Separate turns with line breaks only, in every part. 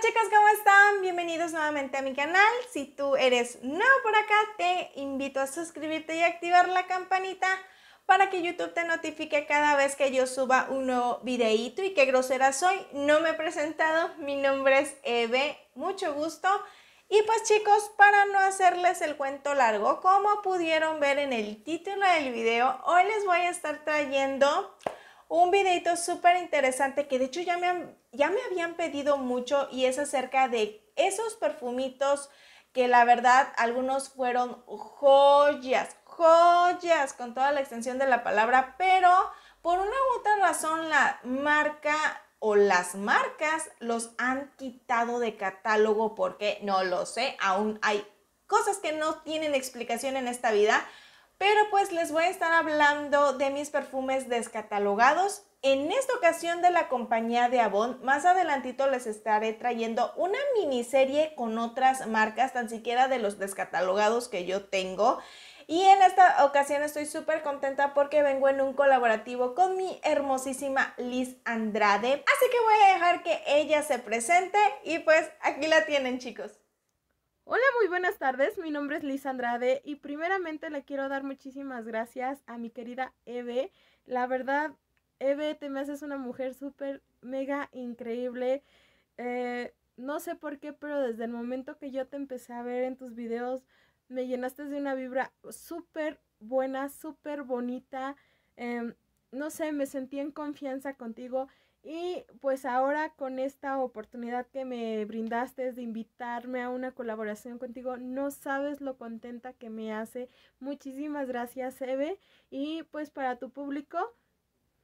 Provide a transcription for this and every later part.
chicas, ¿cómo están? Bienvenidos nuevamente a mi canal. Si tú eres nuevo por acá, te invito a suscribirte y activar la campanita para que YouTube te notifique cada vez que yo suba un nuevo videíto. Y qué grosera soy, no me he presentado. Mi nombre es Eve, mucho gusto. Y pues chicos, para no hacerles el cuento largo, como pudieron ver en el título del video, hoy les voy a estar trayendo un videito súper interesante que de hecho ya me, ya me habían pedido mucho y es acerca de esos perfumitos que la verdad algunos fueron joyas, joyas con toda la extensión de la palabra, pero por una u otra razón la marca o las marcas los han quitado de catálogo porque no lo sé, aún hay cosas que no tienen explicación en esta vida, pero pues les voy a estar hablando de mis perfumes descatalogados. En esta ocasión de la compañía de Avon, más adelantito les estaré trayendo una miniserie con otras marcas, tan siquiera de los descatalogados que yo tengo. Y en esta ocasión estoy súper contenta porque vengo en un colaborativo con mi hermosísima Liz Andrade. Así que voy a dejar que ella se presente
y pues aquí la tienen chicos. Hola, muy buenas tardes. Mi nombre es Liz Andrade y primeramente le quiero dar muchísimas gracias a mi querida Eve. La verdad, Eve, te me haces una mujer súper, mega increíble. Eh, no sé por qué, pero desde el momento que yo te empecé a ver en tus videos, me llenaste de una vibra súper buena, súper bonita. Em, no sé, me sentí en confianza contigo y pues ahora con esta oportunidad que me brindaste de invitarme a una colaboración contigo, no sabes lo contenta que me hace. Muchísimas gracias, Eve. Y pues para tu público,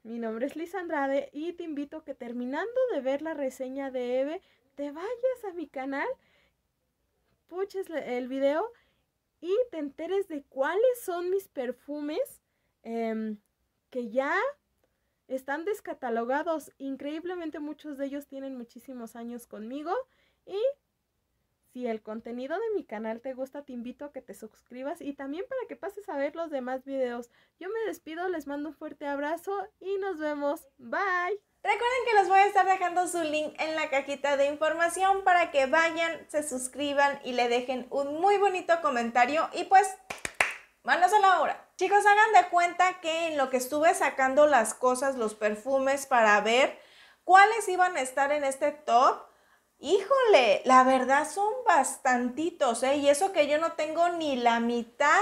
mi nombre es Liz Andrade y te invito que terminando de ver la reseña de Eve, te vayas a mi canal, puches el video y te enteres de cuáles son mis perfumes em, que ya están descatalogados. Increíblemente muchos de ellos tienen muchísimos años conmigo y si el contenido de mi canal te gusta, te invito a que te suscribas y también para que pases a ver los demás videos. Yo me despido, les mando un fuerte abrazo y nos vemos. Bye. Recuerden que les voy a estar dejando su link en la cajita de
información para que vayan, se suscriban y le dejen un muy bonito comentario y pues, manos a la obra. Chicos, hagan de cuenta que en lo que estuve sacando las cosas, los perfumes para ver cuáles iban a estar en este top, híjole, la verdad son bastantitos, ¿eh? Y eso que yo no tengo ni la mitad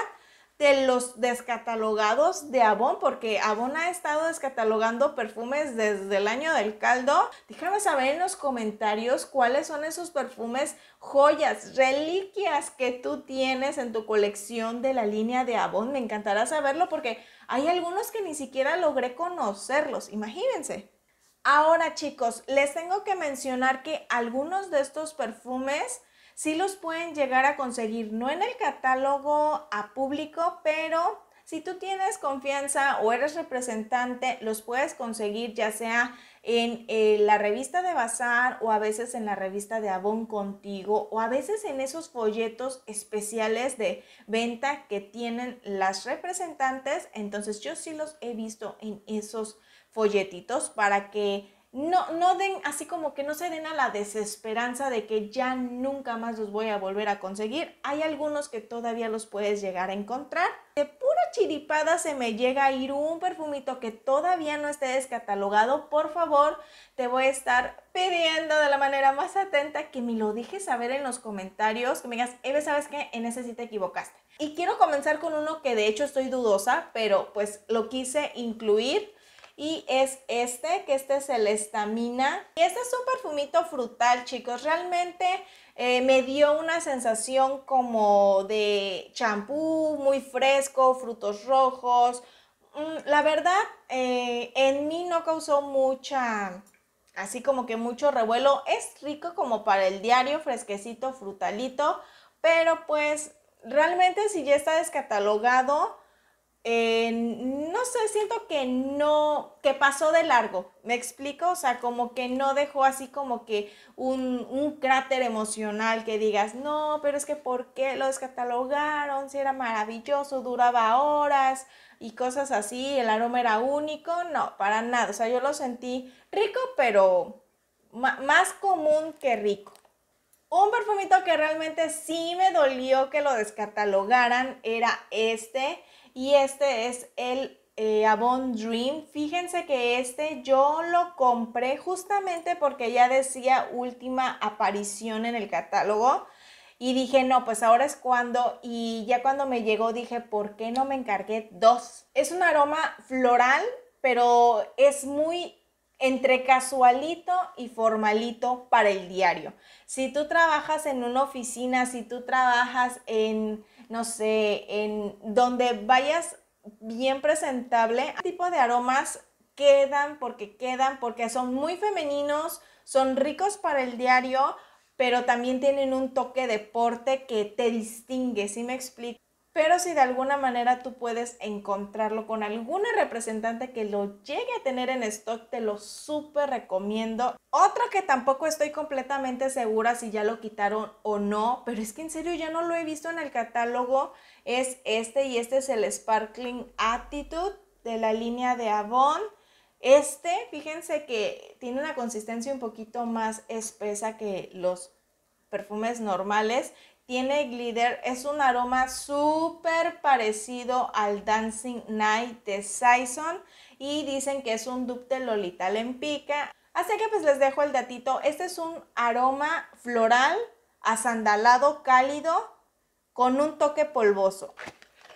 de los descatalogados de Avon, porque Avon ha estado descatalogando perfumes desde el año del caldo. Déjame saber en los comentarios cuáles son esos perfumes, joyas, reliquias que tú tienes en tu colección de la línea de Avon. Me encantará saberlo porque hay algunos que ni siquiera logré conocerlos, imagínense. Ahora chicos, les tengo que mencionar que algunos de estos perfumes sí los pueden llegar a conseguir, no en el catálogo a público, pero si tú tienes confianza o eres representante, los puedes conseguir ya sea en eh, la revista de Bazar o a veces en la revista de Avon Contigo o a veces en esos folletos especiales de venta que tienen las representantes. Entonces yo sí los he visto en esos folletitos para que no, no den así como que no se den a la desesperanza de que ya nunca más los voy a volver a conseguir. Hay algunos que todavía los puedes llegar a encontrar. De pura chiripada se me llega a ir un perfumito que todavía no esté descatalogado. Por favor, te voy a estar pidiendo de la manera más atenta que me lo dejes saber en los comentarios. Que me digas, Eve, ¿sabes qué? En ese sí te equivocaste. Y quiero comenzar con uno que de hecho estoy dudosa, pero pues lo quise incluir y es este, que este es el estamina. Y este es un perfumito frutal, chicos. Realmente eh, me dio una sensación como de champú, muy fresco, frutos rojos. Mm, la verdad, eh, en mí no causó mucha, así como que mucho revuelo. Es rico como para el diario, fresquecito, frutalito, pero pues realmente si ya está descatalogado, eh, no sé, siento que no, que pasó de largo, me explico, o sea, como que no dejó así como que un, un cráter emocional que digas, no, pero es que ¿por qué lo descatalogaron? Si era maravilloso, duraba horas y cosas así, el aroma era único, no, para nada, o sea, yo lo sentí rico, pero más común que rico. Un perfumito que realmente sí me dolió que lo descatalogaran era este y este es el eh, Avon Dream. Fíjense que este yo lo compré justamente porque ya decía última aparición en el catálogo. Y dije, no, pues ahora es cuando. Y ya cuando me llegó dije, ¿por qué no me encargué dos? Es un aroma floral, pero es muy entre casualito y formalito para el diario. Si tú trabajas en una oficina, si tú trabajas en no sé, en donde vayas bien presentable, tipo de aromas quedan porque quedan, porque son muy femeninos, son ricos para el diario, pero también tienen un toque de porte que te distingue, ¿sí me explico? pero si de alguna manera tú puedes encontrarlo con alguna representante que lo llegue a tener en stock, te lo súper recomiendo. Otro que tampoco estoy completamente segura si ya lo quitaron o no, pero es que en serio ya no lo he visto en el catálogo, es este y este es el Sparkling Attitude de la línea de Avon. Este, fíjense que tiene una consistencia un poquito más espesa que los perfumes normales tiene glitter es un aroma súper parecido al Dancing Night de Saison y dicen que es un dupe de Lolita pica Así que pues les dejo el datito. Este es un aroma floral, asandalado, cálido, con un toque polvoso.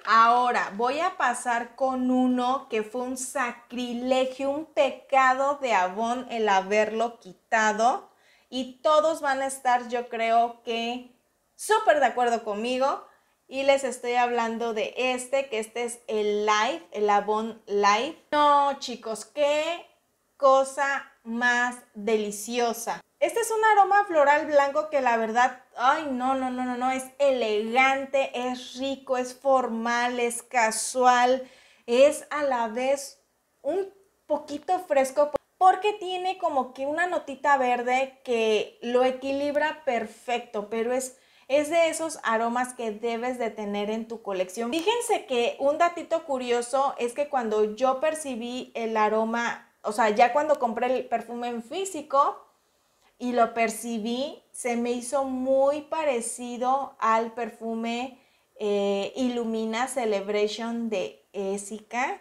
Ahora voy a pasar con uno que fue un sacrilegio, un pecado de Avon el haberlo quitado. Y todos van a estar, yo creo que súper de acuerdo conmigo y les estoy hablando de este, que este es el live, el Avon Live. No, chicos, qué cosa más deliciosa. Este es un aroma floral blanco que la verdad, ay, no, no, no, no, no, es elegante, es rico, es formal, es casual, es a la vez un poquito fresco porque tiene como que una notita verde que lo equilibra perfecto, pero es es de esos aromas que debes de tener en tu colección. Fíjense que un datito curioso es que cuando yo percibí el aroma, o sea, ya cuando compré el perfume en físico y lo percibí, se me hizo muy parecido al perfume Ilumina eh, Illumina Celebration de Ésica.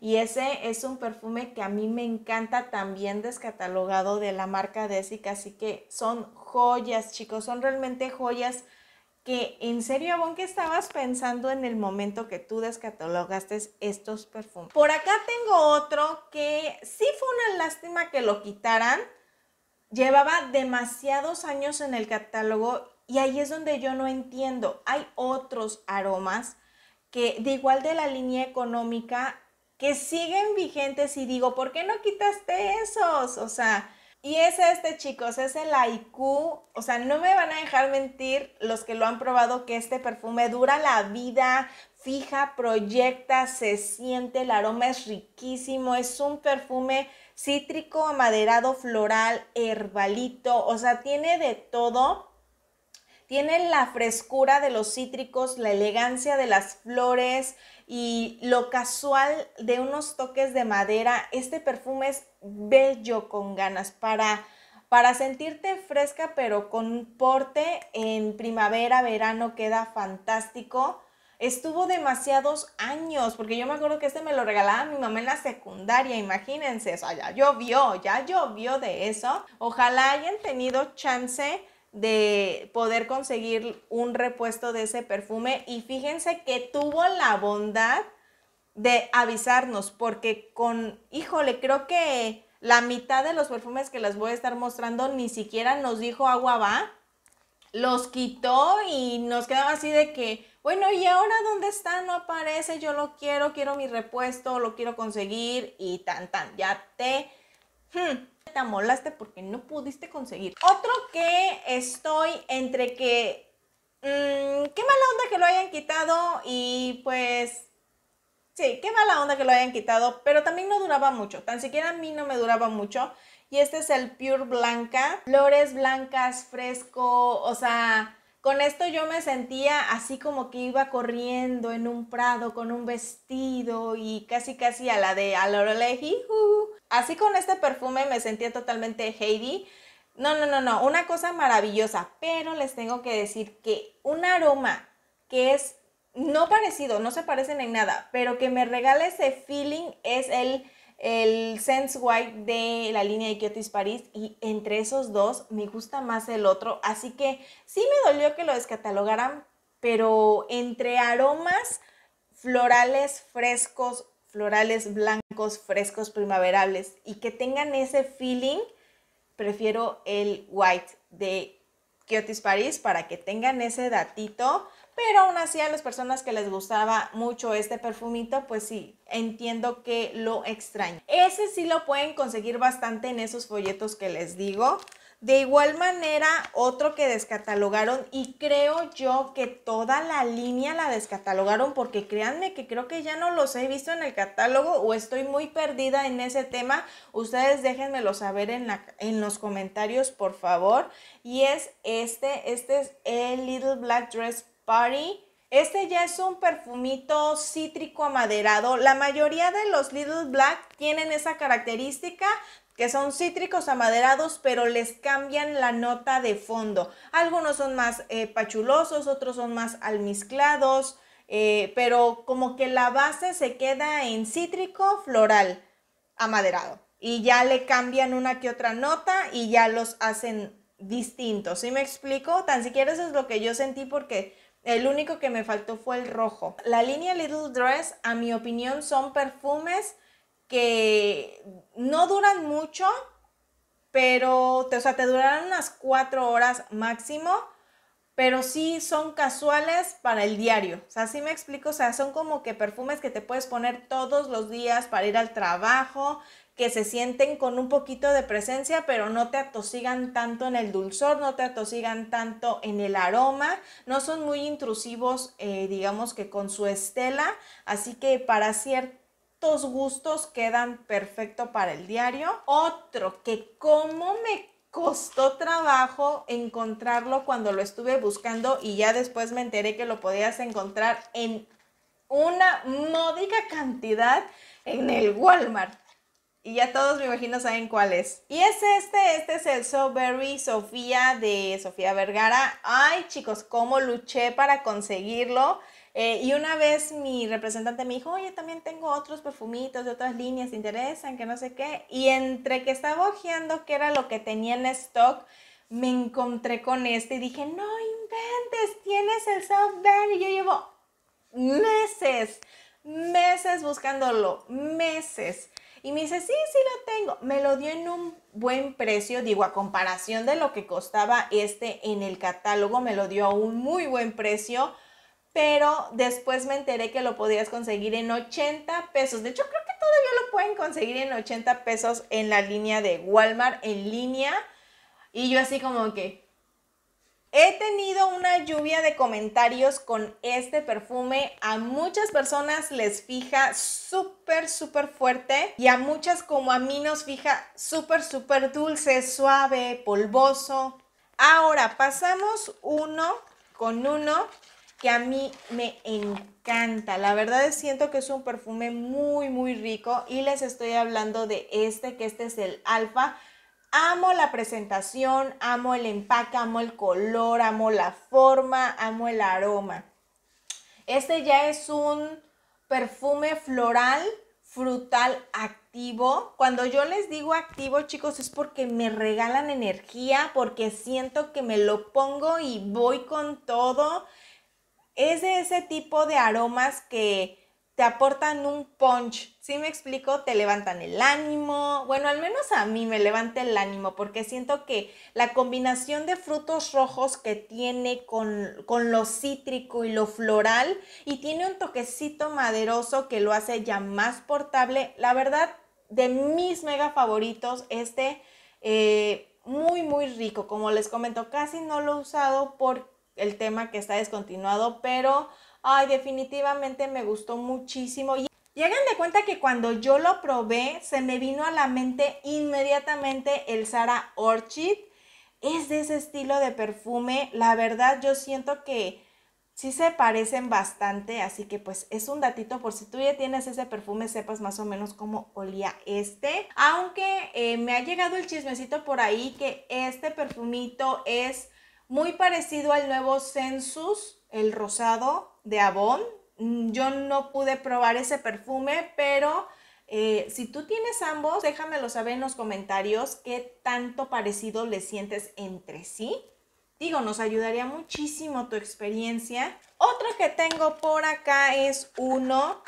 Y ese es un perfume que a mí me encanta, también descatalogado de la marca Ésica, Así que son joyas, chicos, son realmente joyas que en serio, Abón que estabas pensando en el momento que tú descatalogaste estos perfumes. Por acá tengo otro que sí fue una lástima que lo quitaran. Llevaba demasiados años en el catálogo y ahí es donde yo no entiendo. Hay otros aromas que de igual de la línea económica que siguen vigentes y digo, ¿por qué no quitaste esos? O sea, y es este chicos, es el IQ, o sea, no me van a dejar mentir los que lo han probado que este perfume dura la vida, fija, proyecta, se siente, el aroma es riquísimo, es un perfume cítrico, amaderado, floral, herbalito, o sea, tiene de todo tiene la frescura de los cítricos, la elegancia de las flores y lo casual de unos toques de madera. Este perfume es bello con ganas para para sentirte fresca pero con porte en primavera, verano queda fantástico. Estuvo demasiados años, porque yo me acuerdo que este me lo regalaba mi mamá en la secundaria, imagínense, o sea, ya llovió, ya llovió de eso. Ojalá hayan tenido chance de poder conseguir un repuesto de ese perfume y fíjense que tuvo la bondad de avisarnos porque con, híjole, creo que la mitad de los perfumes que les voy a estar mostrando ni siquiera nos dijo agua va, los quitó y nos quedaba así de que, bueno, ¿y ahora dónde está? No aparece, yo lo quiero, quiero mi repuesto, lo quiero conseguir y tan, tan, ya te... Hmm te amolaste porque no pudiste conseguir. Otro que estoy entre que... Mm, qué mala onda que lo hayan quitado y pues... Sí, qué mala onda que lo hayan quitado, pero también no duraba mucho. Tan siquiera a mí no me duraba mucho. Y este es el Pure Blanca. Flores blancas, fresco, o sea, con esto yo me sentía así como que iba corriendo en un prado con un vestido y casi casi a la de a la uh, Así con este perfume me sentía totalmente Heidi. No, no, no, no, una cosa maravillosa, pero les tengo que decir que un aroma que es no parecido, no se parecen en nada, pero que me regala ese feeling es el el Sense White de la línea de Kiotis Paris y entre esos dos me gusta más el otro, así que sí me dolió que lo descatalogaran, pero entre aromas florales frescos, florales blancos, frescos primaverables y que tengan ese feeling, prefiero el White de Kiotis Paris para que tengan ese datito pero aún así a las personas que les gustaba mucho este perfumito, pues sí, entiendo que lo extraño. Ese sí lo pueden conseguir bastante en esos folletos que les digo. De igual manera, otro que descatalogaron y creo yo que toda la línea la descatalogaron porque créanme que creo que ya no los he visto en el catálogo o estoy muy perdida en ese tema. Ustedes déjenmelo saber en, en los comentarios, por favor. Y es este, este es el Little Black Dress Party. Este ya es un perfumito cítrico amaderado. La mayoría de los Little Black tienen esa característica que son cítricos amaderados, pero les cambian la nota de fondo. Algunos son más eh, pachulosos, otros son más almizclados, eh, pero como que la base se queda en cítrico floral amaderado. Y ya le cambian una que otra nota y ya los hacen distintos. ¿Sí me explico? Tan siquiera eso es lo que yo sentí porque el único que me faltó fue el rojo. La línea Little Dress, a mi opinión, son perfumes que no duran mucho, pero, te, o sea, te durarán unas cuatro horas máximo, pero sí son casuales para el diario. O sea, sí me explico, o sea, son como que perfumes que te puedes poner todos los días para ir al trabajo, que se sienten con un poquito de presencia, pero no te atosigan tanto en el dulzor, no te atosigan tanto en el aroma, no son muy intrusivos, eh, digamos que con su estela, así que para ciertos gustos quedan perfecto para el diario. Otro que como me costó trabajo encontrarlo cuando lo estuve buscando y ya después me enteré que lo podías encontrar en una módica cantidad en el Walmart. Y ya todos me imagino saben cuál es. Y es este, este es el Soberry Sofía de Sofía Vergara. Ay chicos, cómo luché para conseguirlo. Eh, y una vez mi representante me dijo, oye, también tengo otros perfumitos de otras líneas, ¿te interesan? Que no sé qué. Y entre que estaba ojeando qué era lo que tenía en stock, me encontré con este y dije, no inventes, tienes el Y Yo llevo meses, meses buscándolo, meses. Y me dice, sí, sí lo tengo. Me lo dio en un buen precio, digo, a comparación de lo que costaba este en el catálogo, me lo dio a un muy buen precio. Pero después me enteré que lo podías conseguir en 80 pesos. De hecho, creo que todavía lo pueden conseguir en 80 pesos en la línea de Walmart en línea. Y yo así como que, He tenido una lluvia de comentarios con este perfume. A muchas personas les fija súper, súper fuerte y a muchas como a mí nos fija súper, súper dulce, suave, polvoso. Ahora pasamos uno con uno que a mí me encanta. La verdad es siento que es un perfume muy, muy rico y les estoy hablando de este, que este es el alfa Amo la presentación, amo el empaque, amo el color, amo la forma, amo el aroma. Este ya es un perfume floral, frutal, activo. Cuando yo les digo activo, chicos, es porque me regalan energía, porque siento que me lo pongo y voy con todo. Es de ese tipo de aromas que te aportan un punch. Si me explico, te levantan el ánimo. Bueno, al menos a mí me levanta el ánimo porque siento que la combinación de frutos rojos que tiene con, con lo cítrico y lo floral y tiene un toquecito maderoso que lo hace ya más portable. La verdad, de mis mega favoritos, este eh, muy, muy rico. Como les comento, casi no lo he usado por el tema que está descontinuado, pero Ay, definitivamente me gustó muchísimo. Y hagan de cuenta que cuando yo lo probé, se me vino a la mente inmediatamente el Sara Orchid. Es de ese estilo de perfume. La verdad, yo siento que sí se parecen bastante, así que pues es un datito por si tú ya tienes ese perfume, sepas más o menos cómo olía este. Aunque eh, me ha llegado el chismecito por ahí que este perfumito es muy parecido al nuevo Census, el rosado, de Avon. Mm, yo no pude probar ese perfume, pero eh, si tú tienes ambos, déjamelo saber en los comentarios qué tanto parecido le sientes entre sí. Digo, nos ayudaría muchísimo tu experiencia. Otro que tengo por acá es uno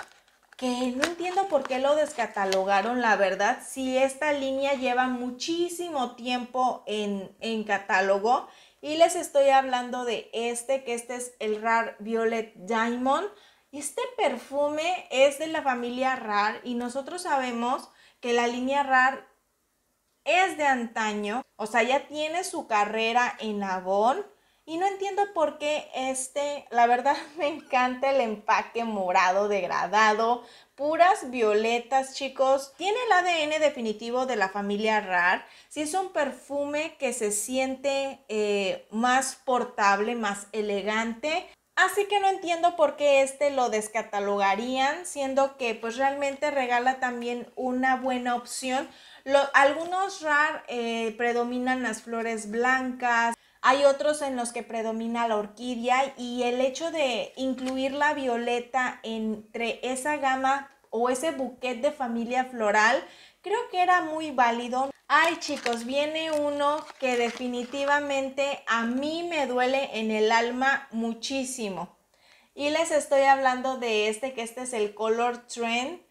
que no entiendo por qué lo descatalogaron, la verdad, si esta línea lleva muchísimo tiempo en, en catálogo y les estoy hablando de este, que este es el RAR Violet Diamond. Este perfume es de la familia RAR y nosotros sabemos que la línea RAR es de antaño, o sea, ya tiene su carrera en Avon y no entiendo por qué este, la verdad me encanta el empaque morado degradado, puras violetas, chicos. Tiene el ADN definitivo de la familia RAR. Si es un perfume que se siente eh, más portable, más elegante. Así que no entiendo por qué este lo descatalogarían, siendo que pues realmente regala también una buena opción. algunos RAR eh, predominan las flores blancas, hay otros en los que predomina la orquídea y el hecho de incluir la violeta entre esa gama o ese buquete de familia floral creo que era muy válido. Ay chicos, viene uno que definitivamente a mí me duele en el alma muchísimo. Y les estoy hablando de este, que este es el Color Trend.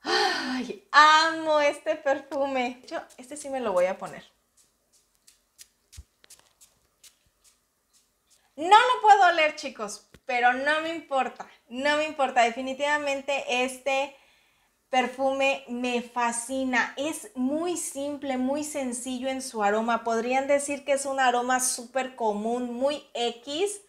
Ay, amo este perfume. Yo este sí me lo voy a poner. No, lo puedo oler chicos, pero no me importa, no me importa. Definitivamente este perfume me fascina. Es muy simple, muy sencillo en su aroma. Podrían decir que es un aroma súper común, muy X,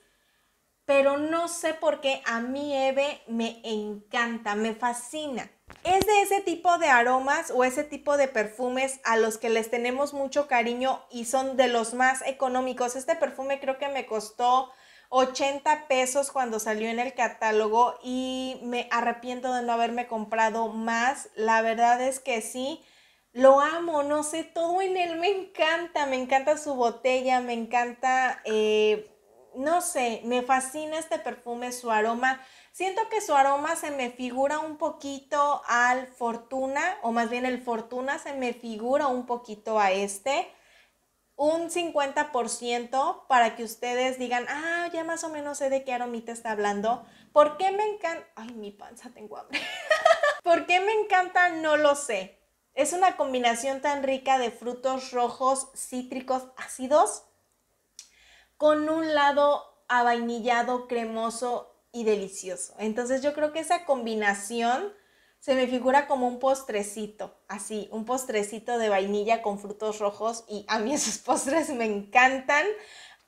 pero no sé por qué a mí Eve me encanta, me fascina. Es de ese tipo de aromas o ese tipo de perfumes a los que les tenemos mucho cariño y son de los más económicos. Este perfume creo que me costó 80 pesos cuando salió en el catálogo y me arrepiento de no haberme comprado más. La verdad es que sí, lo amo, no sé, todo en él me encanta, me encanta su botella, me encanta... Eh, no sé, me fascina este perfume, su aroma. Siento que su aroma se me figura un poquito al Fortuna, o más bien el Fortuna se me figura un poquito a este. Un 50% para que ustedes digan, ah, ya más o menos sé de qué aromita está hablando. ¿Por qué me encanta? Ay, mi panza, tengo hambre. ¿Por qué me encanta? No lo sé. Es una combinación tan rica de frutos rojos, cítricos, ácidos con un lado avainillado, cremoso y delicioso. Entonces yo creo que esa combinación se me figura como un postrecito, así, un postrecito de vainilla con frutos rojos y a mí esos postres me encantan.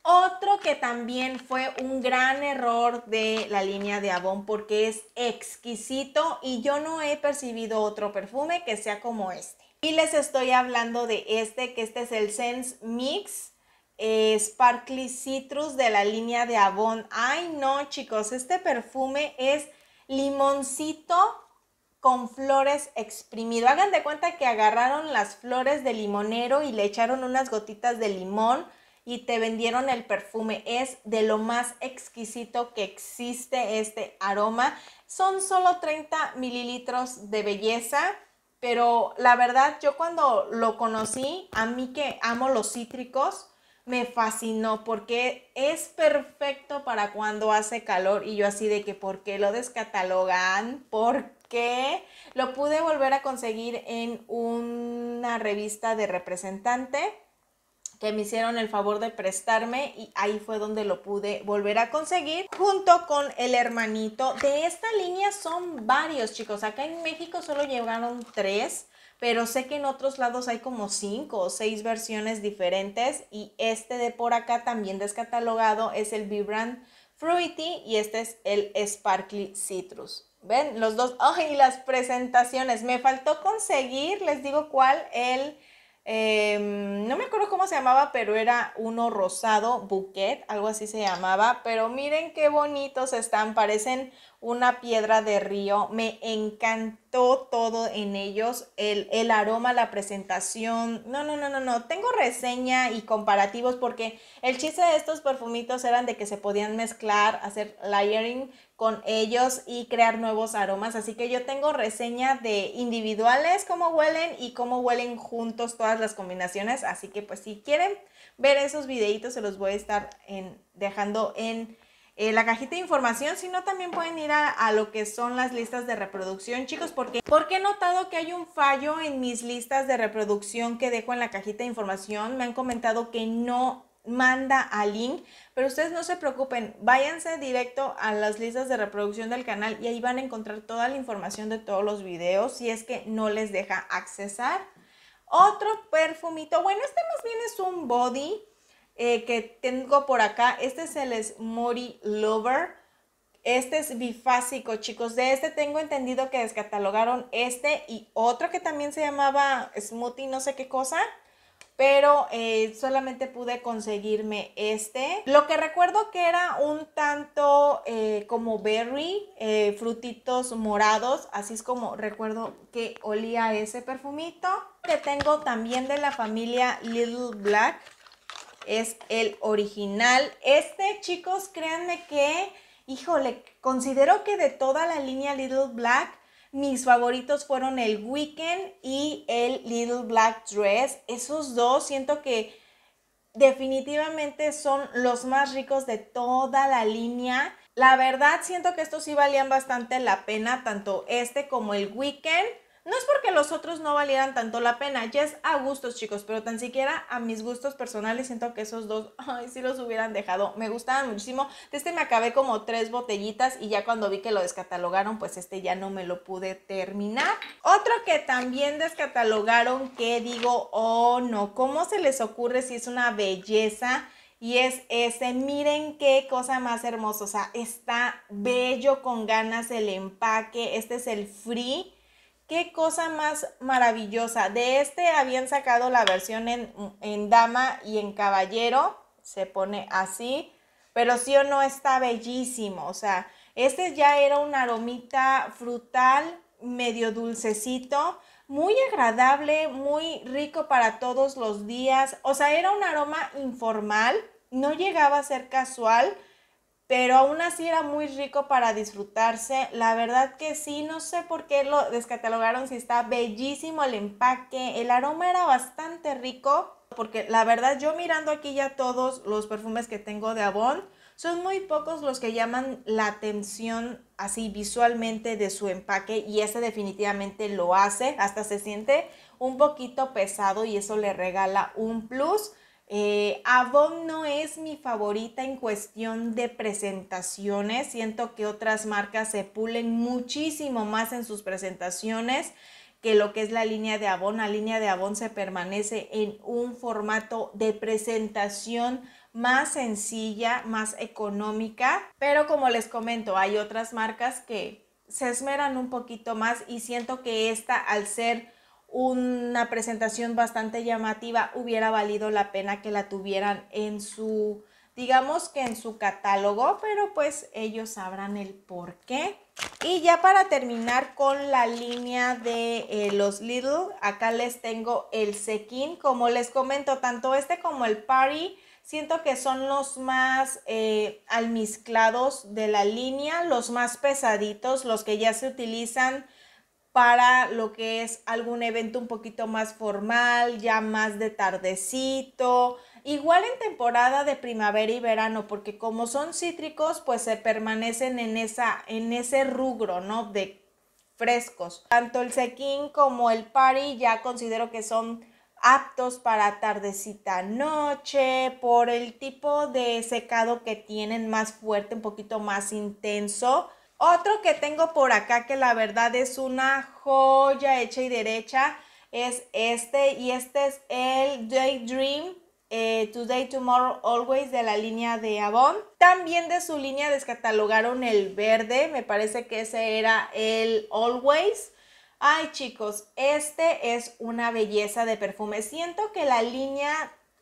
Otro que también fue un gran error de la línea de Avon porque es exquisito y yo no he percibido otro perfume que sea como este. Y les estoy hablando de este, que este es el Sense Mix eh, Sparkly Citrus de la línea de Avon. Ay, no, chicos, este perfume es limoncito con flores exprimido. Hagan de cuenta que agarraron las flores de limonero y le echaron unas gotitas de limón y te vendieron el perfume. Es de lo más exquisito que existe este aroma. Son solo 30 mililitros de belleza pero la verdad yo cuando lo conocí, a mí que amo los cítricos, me fascinó porque es perfecto para cuando hace calor y yo así de que por qué lo descatalogan, por qué lo pude volver a conseguir en una revista de representante que me hicieron el favor de prestarme y ahí fue donde lo pude volver a conseguir junto con el hermanito. De esta línea son varios chicos, acá en México solo llegaron tres pero sé que en otros lados hay como cinco o seis versiones diferentes y este de por acá también descatalogado es el Vibrant Fruity y este es el Sparkly Citrus. ¿Ven? Los dos. ¡Ay! las presentaciones. Me faltó conseguir, les digo cuál, el... Em, no me acuerdo cómo se llamaba, pero era uno rosado, bouquet, algo así se llamaba. Pero miren qué bonitos están, parecen una piedra de río. Me encantó todo en ellos, el, aroma, la presentación. No, no, no, no, no. Tengo reseña y comparativos porque el chiste de estos perfumitos eran de que se podían mezclar, hacer layering con ellos y crear nuevos aromas. Así que yo tengo reseña de individuales, cómo huelen y cómo huelen juntos todas las combinaciones. Así que pues si quieren ver esos videitos, se los voy a estar en, dejando en eh, la cajita de información, sino también pueden ir a, lo que son las listas de reproducción, chicos, porque, porque he notado que hay un fallo en mis listas de reproducción que dejo en la cajita de información. Me han comentado que no manda al link, pero ustedes no se preocupen, váyanse directo a las listas de reproducción del canal y ahí van a encontrar toda la información de todos los videos si es que no les deja accesar. Otro perfumito, bueno, este más bien es un body eh, que tengo por acá. Este es el Mori Lover. Este es bifásico, chicos. De este tengo entendido que descatalogaron este y otro que también se llamaba Smoothie, no sé qué cosa. Pero eh, solamente pude conseguirme este. Lo que recuerdo que era un tanto eh, como berry, frutitos morados. Así es como recuerdo que olía ese perfumito. Que este tengo también de la familia Little Black es el original. Este, chicos, créanme que, híjole, considero que de toda la línea Little Black, mis favoritos fueron el Weekend y el Little Black Dress. Esos dos siento que definitivamente son los más ricos de toda la línea. La verdad siento que estos sí valían bastante la pena, tanto este como el Weekend. No es porque los otros no valieran tanto la pena, ya es a gustos chicos, pero tan siquiera a mis gustos personales siento que esos dos, ay, si los hubieran dejado, me gustaban muchísimo. De este me acabé como tres botellitas y ya cuando vi que lo descatalogaron, pues este ya no me lo pude terminar. Otro que también descatalogaron, que digo, oh no, ¿cómo se les ocurre si es una belleza? y es este, miren qué cosa más hermosa, o sea, está bello con ganas el empaque, este es el free Qué cosa más maravillosa. De este habían sacado la versión en, dama y en caballero. Se pone así. Pero sí o no está bellísimo. O sea, este ya era un aromita frutal, medio dulcecito, muy agradable, muy rico para todos los días. O sea, era un aroma informal, no llegaba a ser casual, pero aún así era muy rico para disfrutarse. La verdad que sí, no sé por qué lo descatalogaron, si está bellísimo el empaque, el aroma era bastante rico, porque la verdad yo mirando aquí ya todos los perfumes que tengo de Avon, son muy pocos los que llaman la atención así visualmente de su empaque y ese definitivamente lo hace, hasta se siente un poquito pesado y eso le regala un plus. Eh, Avon no es mi favorita en cuestión de presentaciones. Siento que otras marcas se pulen muchísimo más en sus presentaciones que lo que es la línea de Avon. La línea de Avon se permanece en un formato de presentación más sencilla, más económica. Pero como les comento, hay otras marcas que se esmeran un poquito más y siento que esta al ser una presentación bastante llamativa, hubiera valido la pena que la tuvieran en su, digamos que en su catálogo, pero pues ellos sabrán el por qué. Y ya para terminar con la línea de eh, los Little, acá les tengo el Sequin. Como les comento, tanto este como el Party, siento que son los más eh, almizclados de la línea, los más pesaditos, los que ya se utilizan para lo que es algún evento un poquito más formal, ya más de tardecito, igual en temporada de primavera y verano, porque como son cítricos, pues se permanecen en, esa, en ese rubro, ¿no? De frescos. Tanto el sequín como el pari ya considero que son aptos para tardecita noche, por el tipo de secado que tienen más fuerte, un poquito más intenso otro que tengo por acá que la verdad es una joya hecha y derecha es este y este es el Daydream eh, Today, Tomorrow, Always de la línea de Avon. También de su línea descatalogaron el verde, me parece que ese era el Always. Ay chicos, este es una belleza de perfume. Siento que la línea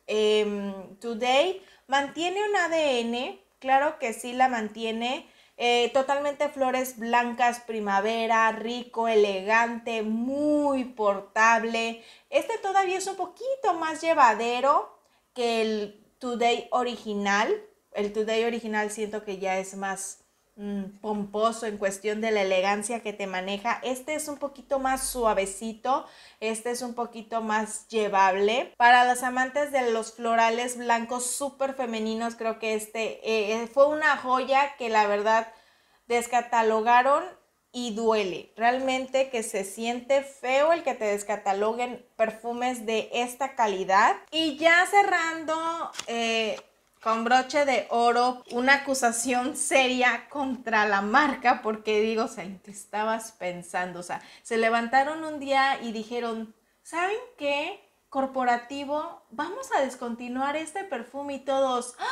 em, Today mantiene un ADN, claro que sí la mantiene, eh, totalmente flores blancas, primavera, rico, elegante, muy portable. Este todavía es un poquito más llevadero que el Today original. El Today original siento que ya es más Mm, pomposo en cuestión de la elegancia que te maneja. Este es un poquito más suavecito, este es un poquito más llevable. Para las amantes de los florales blancos súper femeninos, creo que este eh, eh, fue una joya que la verdad descatalogaron y duele. Realmente que se siente feo el que te descataloguen perfumes de esta calidad. Y ya cerrando... Eh, con broche de oro una acusación seria contra la marca porque digo, o sea, qué estabas pensando? O sea, se levantaron un día y dijeron, ¿saben qué? Corporativo, vamos a descontinuar este perfume y todos, ¡Ah!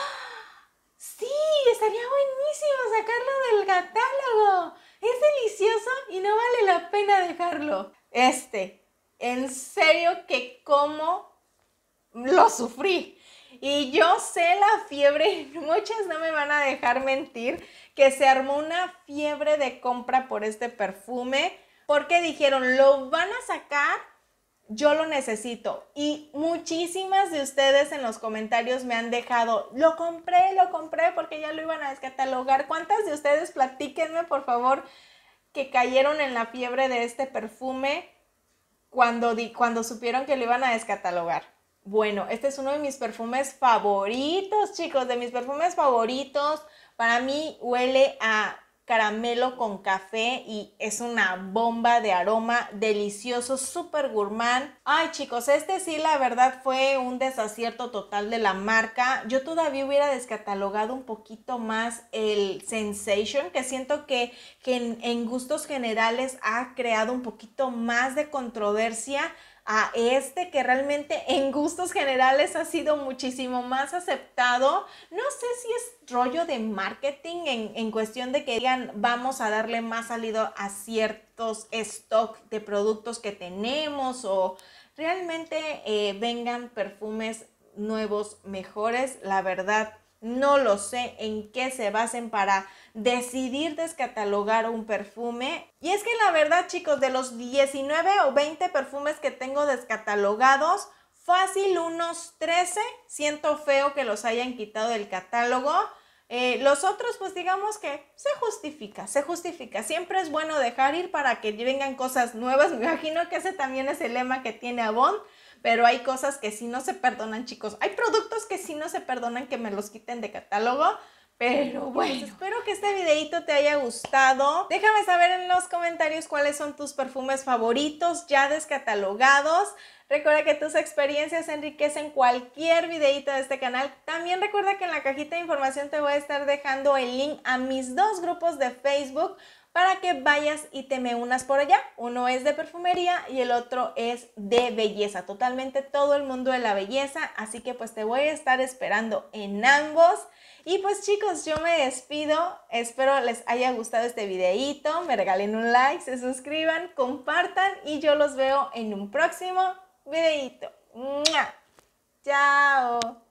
sí, estaría buenísimo sacarlo del catálogo, es delicioso y no vale la pena dejarlo. Este, en serio que cómo lo sufrí. Y yo sé la fiebre, muchas no me van a dejar mentir, que se armó una fiebre de compra por este perfume, porque dijeron, lo van a sacar, yo lo necesito. Y muchísimas de ustedes en los comentarios me han dejado, lo compré, lo compré, porque ya lo iban a descatalogar. ¿Cuántas de ustedes, platíquenme por favor, que cayeron en la fiebre de este perfume cuando, cuando supieron que lo iban a descatalogar? Bueno, este es uno de mis perfumes favoritos, chicos, de mis perfumes favoritos. Para mí huele a caramelo con café y es una bomba de aroma delicioso, súper gourmand. Ay chicos, este sí la verdad fue un desacierto total de la marca. Yo todavía hubiera descatalogado un poquito más el Sensation, que siento que, en gustos generales ha creado un poquito más de controversia a este que realmente en gustos generales ha sido muchísimo más aceptado. No sé si es rollo de marketing en, cuestión de que digan vamos a darle más salido a ciertos stock de productos que tenemos o realmente eh, vengan perfumes nuevos, mejores. La verdad, no lo sé en qué se basen para decidir descatalogar un perfume. Y es que la verdad, chicos, de los 19 o 20 perfumes que tengo descatalogados, fácil unos 13 siento feo que los hayan quitado del catálogo. Eh, los otros, pues digamos que se justifica, se justifica. Siempre es bueno dejar ir para que vengan cosas nuevas. Me imagino que ese también es el lema que tiene Avon pero hay cosas que si no se perdonan, chicos. Hay productos que si no se perdonan que me los quiten de catálogo. Pero bueno, espero que este videito te haya gustado. Déjame saber en los comentarios cuáles son tus perfumes favoritos ya descatalogados. Recuerda que tus experiencias enriquecen cualquier videito de este canal. También recuerda que en la cajita de información te voy a estar dejando el link a mis dos grupos de Facebook para que vayas y te me unas por allá. Uno es de perfumería y el otro es de belleza. Totalmente todo el mundo de la belleza. Así que pues te voy a estar esperando en ambos. Y pues chicos, yo me despido. Espero les haya gustado este videíto. Me regalen un like, se suscriban, compartan y yo los veo en un próximo videíto. Chao.